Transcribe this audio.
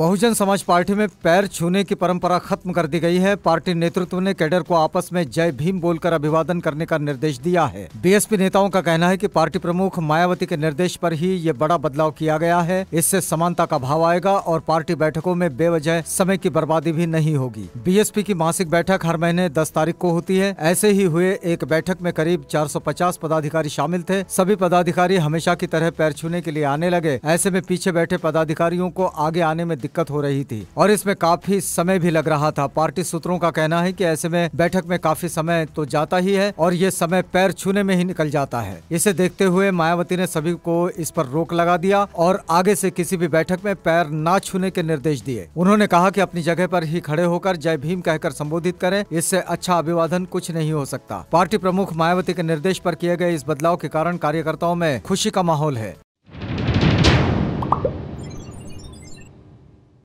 बहुजन समाज पार्टी में पैर छूने की परंपरा खत्म कर दी गई है पार्टी नेतृत्व ने कैडर को आपस में जय भीम बोलकर अभिवादन करने का निर्देश दिया है बीएसपी नेताओं का कहना है कि पार्टी प्रमुख मायावती के निर्देश पर ही ये बड़ा बदलाव किया गया है इससे समानता का भाव आएगा और पार्टी बैठकों में बेवजह समय की बर्बादी भी नहीं होगी बी की मासिक बैठक हर महीने दस तारीख को होती है ऐसे ही हुए एक बैठक में करीब चार पदाधिकारी शामिल थे सभी पदाधिकारी हमेशा की तरह पैर छूने के लिए आने लगे ऐसे में पीछे बैठे पदाधिकारियों को आगे आने में दिक्कत हो रही थी और इसमें काफी समय भी लग रहा था पार्टी सूत्रों का कहना है की ऐसे में बैठक में काफी समय तो जाता ही है और ये समय पैर छूने में ही निकल जाता है इसे देखते हुए मायावती ने सभी को इस पर रोक लगा दिया और आगे से किसी भी बैठक में पैर न छूने के निर्देश दिए उन्होंने कहा की अपनी जगह पर ही खड़े होकर जय भीम कहकर संबोधित करें इससे अच्छा अभिवादन कुछ नहीं हो सकता पार्टी प्रमुख मायावती के निर्देश पर किए गए इस बदलाव के कारण कार्यकर्ताओं में खुशी का माहौल है